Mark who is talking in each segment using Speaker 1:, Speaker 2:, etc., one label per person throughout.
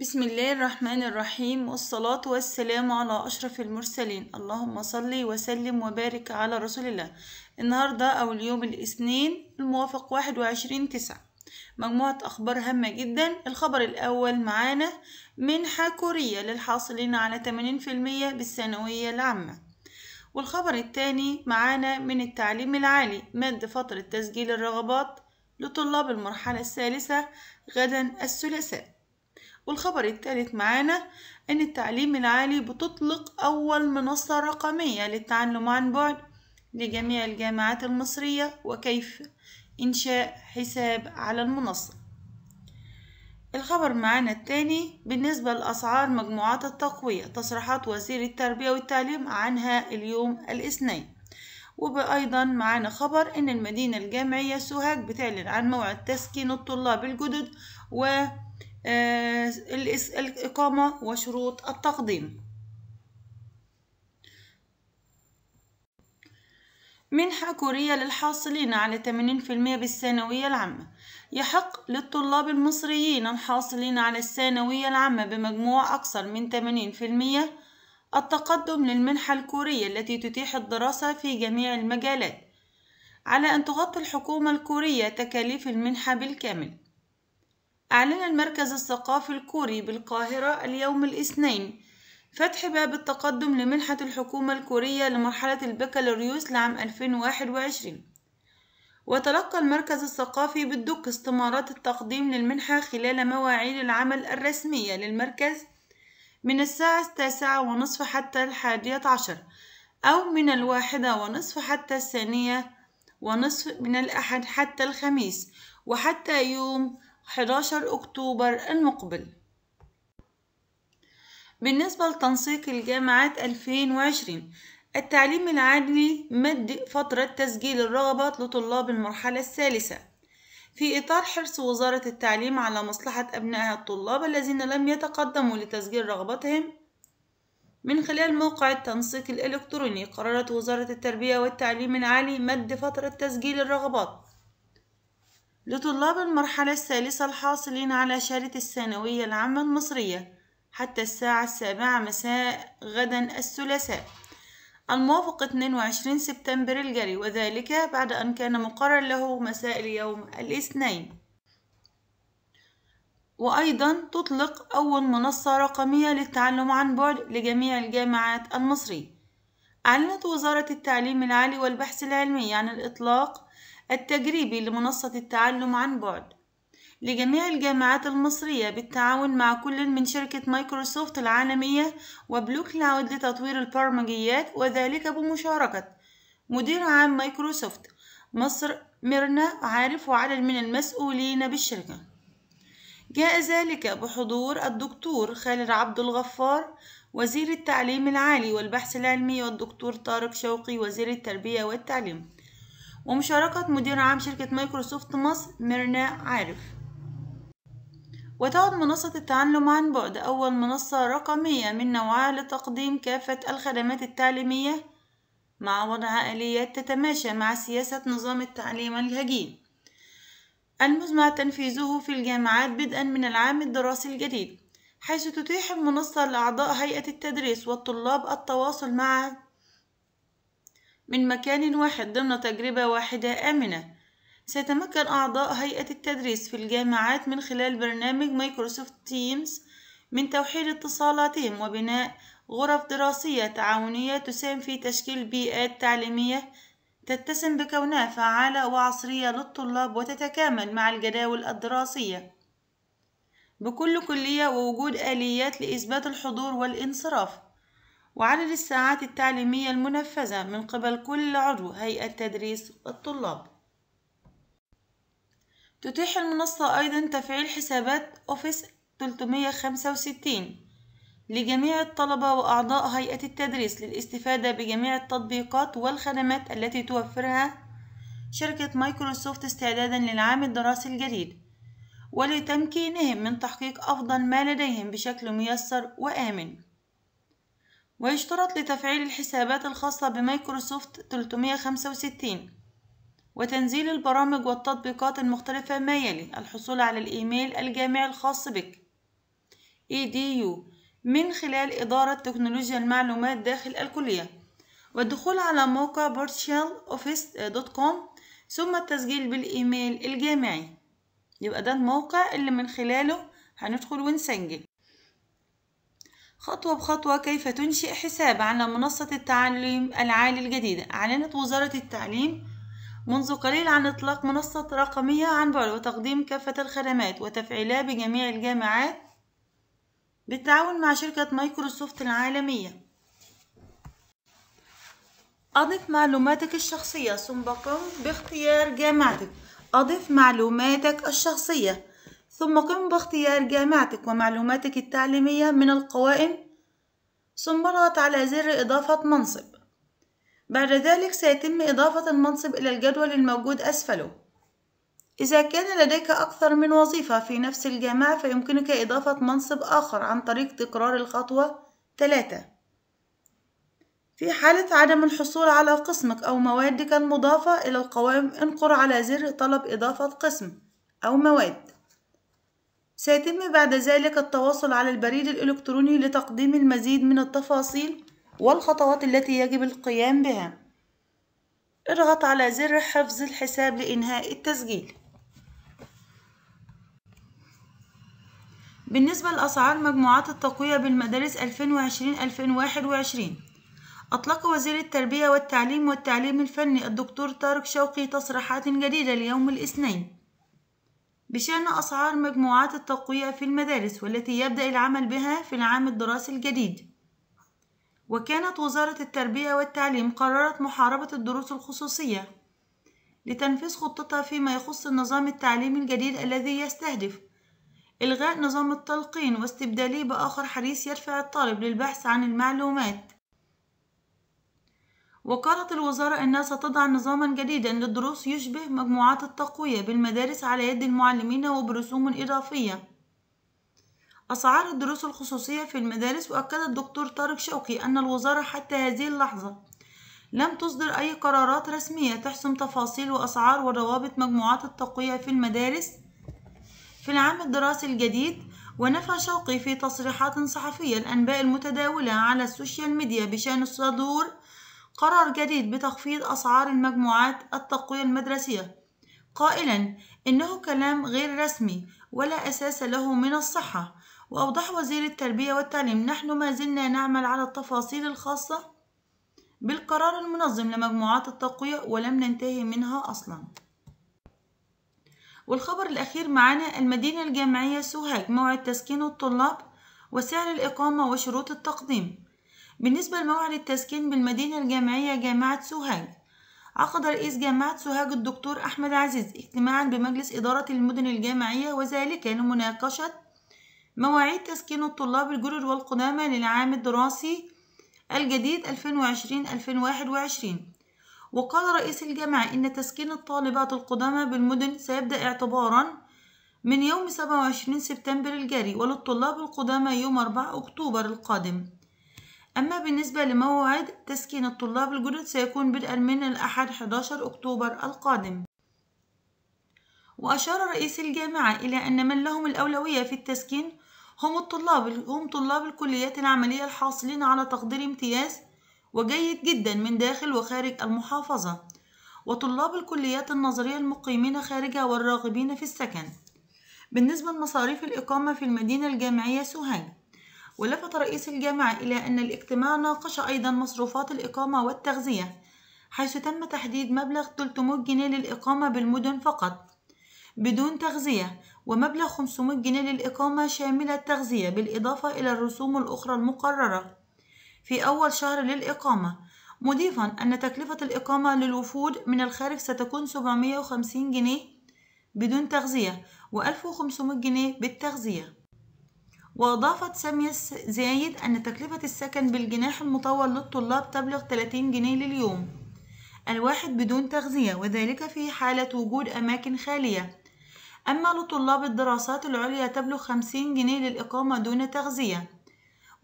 Speaker 1: بسم الله الرحمن الرحيم والصلاة والسلام على أشرف المرسلين اللهم صلي وسلم وبارك على رسول الله النهاردة أو اليوم الاثنين الموافق واحد وعشرين تسعة مجموعة أخبار هامة جدا الخبر الأول معانا منحة كورية للحاصلين على 80% بالثانوية العامة والخبر الثاني معانا من التعليم العالي مد فترة تسجيل الرغبات لطلاب المرحلة الثالثة غدا الثلاثاء والخبر الثالث معانا أن التعليم العالي بتطلق أول منصة رقمية للتعلم عن بعد لجميع الجامعات المصرية وكيف إنشاء حساب على المنصة الخبر معانا التاني بالنسبة لأسعار مجموعات التقوية تصريحات وزير التربية والتعليم عنها اليوم الاثنين وأيضا معانا خبر إن المدينة الجامعية سوهاج بتعلن عن موعد تسكين الطلاب الجدد و آه، الإقامة وشروط التقديم منحة كورية للحاصلين على 80% بالثانوية العامة يحق للطلاب المصريين الحاصلين على الثانوية العامة بمجموع أكثر من 80% التقدم للمنحة الكورية التي تتيح الدراسة في جميع المجالات على أن تغطي الحكومة الكورية تكاليف المنحة بالكامل أعلن المركز الثقافي الكوري بالقاهرة اليوم الاثنين فتح باب التقدم لمنحة الحكومة الكورية لمرحلة البكالوريوس لعام 2021 وتلقى المركز الثقافي بالدك استمارات التقديم للمنحة خلال مواعيد العمل الرسمية للمركز من الساعة التاسعة ونصف حتى الحادية عشر أو من الواحدة ونصف حتى الثانية ونصف من الأحد حتى الخميس وحتى يوم 11 أكتوبر المقبل بالنسبة لتنسيق الجامعات 2020 التعليم العالي مد فترة تسجيل الرغبات لطلاب المرحلة الثالثة في إطار حرص وزارة التعليم على مصلحة أبنائها الطلاب الذين لم يتقدموا لتسجيل رغبتهم من خلال موقع التنسيق الإلكتروني قررت وزارة التربية والتعليم العالي مد فترة تسجيل الرغبات لطلاب المرحلة الثالثة الحاصلين على شهادة الثانوية العامة المصرية حتى الساعة السابعة مساء غدا الثلاثاء الموافق 22 سبتمبر الجاري وذلك بعد أن كان مقرر له مساء اليوم الاثنين وأيضا تطلق أول منصة رقمية للتعلم عن بعد لجميع الجامعات المصرية أعلنت وزارة التعليم العالي والبحث العلمي عن الإطلاق التجريبي لمنصة التعلم عن بعد لجميع الجامعات المصرية بالتعاون مع كل من شركة مايكروسوفت العالمية وبلو كلاود لتطوير البرمجيات وذلك بمشاركة مدير عام مايكروسوفت مصر ميرنا عارف وعدد من المسؤولين بالشركة جاء ذلك بحضور الدكتور خالد عبد الغفار وزير التعليم العالي والبحث العلمي والدكتور طارق شوقي وزير التربية والتعليم ومشاركة مدير عام شركة مايكروسوفت مصر ميرنا عارف وتعد منصة التعلم عن بعد أول منصة رقمية من نوعها لتقديم كافة الخدمات التعليمية مع وضع آليات تتماشى مع سياسة نظام التعليم الهجين المزمع تنفيذه في الجامعات بدءا من العام الدراسي الجديد حيث تتيح المنصة لأعضاء هيئة التدريس والطلاب التواصل مع من مكان واحد ضمن تجربة واحدة آمنة سيتمكن أعضاء هيئة التدريس في الجامعات من خلال برنامج مايكروسوفت تيمز من توحيد اتصالاتهم وبناء غرف دراسية تعاونية تساهم في تشكيل بيئات تعليمية تتسم بكونها فعالة وعصرية للطلاب وتتكامل مع الجداول الدراسية بكل كلية ووجود آليات لإثبات الحضور والانصراف وعدد الساعات التعليمية المنفذة من قبل كل عضو هيئة تدريس الطلاب تتيح المنصة أيضا تفعيل حسابات أوفيس 365 لجميع الطلبة وأعضاء هيئة التدريس للاستفادة بجميع التطبيقات والخدمات التي توفرها شركة مايكروسوفت استعدادا للعام الدراسي الجديد ولتمكينهم من تحقيق أفضل ما لديهم بشكل ميسر وآمن ويشترط لتفعيل الحسابات الخاصة بمايكروسوفت 365 وتنزيل البرامج والتطبيقات المختلفة ما يلي الحصول على الإيميل الجامعي الخاص بك EDU من خلال إدارة تكنولوجيا المعلومات داخل الكلية والدخول على موقع virtualoffice.com ثم التسجيل بالإيميل الجامعي يبقى ده الموقع اللي من خلاله هندخل ونسجل خطوة بخطوة كيف تنشئ حساب على منصة التعليم العالي الجديدة أعلنت وزارة التعليم منذ قليل عن إطلاق منصة رقمية عن بعد وتقديم كافة الخدمات وتفعيلها بجميع الجامعات بالتعاون مع شركة مايكروسوفت العالمية أضف معلوماتك الشخصية ثم قم باختيار جامعتك أضف معلوماتك الشخصية ثم قم باختيار جامعتك ومعلوماتك التعليمية من القوائم ثم اضغط على زر إضافة منصب بعد ذلك سيتم إضافة المنصب إلى الجدول الموجود أسفله إذا كان لديك أكثر من وظيفة في نفس الجامعة فيمكنك إضافة منصب آخر عن طريق تكرار الخطوة 3 في حالة عدم الحصول على قسمك أو موادك المضافة إلى القوائم انقر على زر طلب إضافة قسم أو مواد سيتم بعد ذلك التواصل على البريد الإلكتروني لتقديم المزيد من التفاصيل والخطوات التي يجب القيام بها اضغط على زر حفظ الحساب لإنهاء التسجيل بالنسبة لأسعار مجموعات التقوية بالمدارس 2020-2021 أطلق وزير التربية والتعليم والتعليم الفني الدكتور طارق شوقي تصريحات جديدة ليوم الاثنين بشأن أسعار مجموعات التقوية في المدارس والتي يبدأ العمل بها في العام الدراسي الجديد وكانت وزارة التربية والتعليم قررت محاربة الدروس الخصوصية لتنفيذ خطتها فيما يخص النظام التعليمي الجديد الذي يستهدف إلغاء نظام التلقين واستبداله بآخر حديث يدفع الطالب للبحث عن المعلومات وقالت الوزارة أنها ستضع نظاما جديدا للدروس يشبه مجموعات التقوية بالمدارس على يد المعلمين وبرسوم إضافية أسعار الدروس الخصوصية في المدارس وأكد الدكتور طارق شوقي أن الوزارة حتى هذه اللحظة لم تصدر أي قرارات رسمية تحسم تفاصيل وأسعار وروابط مجموعات التقوية في المدارس في العام الدراسي الجديد ونفى شوقي في تصريحات صحفية الأنباء المتداولة على السوشيال ميديا بشأن الصدور قرار جديد بتخفيض أسعار المجموعات التقوية المدرسية قائلا إنه كلام غير رسمي ولا أساس له من الصحة وأوضح وزير التربية والتعليم نحن ما زلنا نعمل على التفاصيل الخاصة بالقرار المنظم لمجموعات التقوية ولم ننتهي منها أصلا والخبر الأخير معنا المدينة الجامعية سوهاج موعد تسكين الطلاب وسعر الإقامة وشروط التقديم بالنسبة لموعد التسكين بالمدينة الجامعية جامعة سوهاج عقد رئيس جامعة سوهاج الدكتور أحمد عزيز اجتماعا بمجلس إدارة المدن الجامعية وذلك لمناقشة مواعيد تسكين الطلاب الجرر والقدامى للعام الدراسي الجديد 2020-2021 وقال رئيس الجامعة إن تسكين الطالبات القدامى بالمدن سيبدأ اعتبارا من يوم 27 سبتمبر الجاري وللطلاب القدامى يوم 4 أكتوبر القادم أما بالنسبة لموعد تسكين الطلاب الجدد سيكون بدءا من الأحد 11 أكتوبر القادم وأشار رئيس الجامعة إلى أن من لهم الأولوية في التسكين هم الطلاب هم طلاب الكليات العملية الحاصلين على تقدير امتياز وجيد جدا من داخل وخارج المحافظة وطلاب الكليات النظرية المقيمين خارجها والراغبين في السكن بالنسبة لمصاريف الإقامة في المدينة الجامعية سوهاج ولفت رئيس الجامعة إلى أن الاجتماع ناقش أيضا مصروفات الإقامة والتغذية حيث تم تحديد مبلغ 300 جنيه للإقامة بالمدن فقط بدون تغذية ومبلغ 500 جنيه للإقامة شاملة التغذية بالإضافة إلى الرسوم الأخرى المقررة في أول شهر للإقامة مضيفا أن تكلفة الإقامة للوفود من الخارج ستكون 750 جنيه بدون تغذية و 1500 جنيه بالتغذية وأضافت سامية زايد أن تكلفة السكن بالجناح المطول للطلاب تبلغ 30 جنيه لليوم الواحد بدون تغذية وذلك في حالة وجود أماكن خالية أما لطلاب الدراسات العليا تبلغ 50 جنيه للإقامة دون تغذية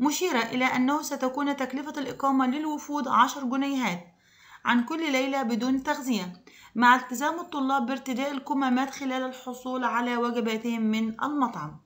Speaker 1: مشيرة إلى أنه ستكون تكلفة الإقامة للوفود 10 جنيهات عن كل ليلة بدون تغذية مع التزام الطلاب بارتداء الكمامات خلال الحصول على وجباتهم من المطعم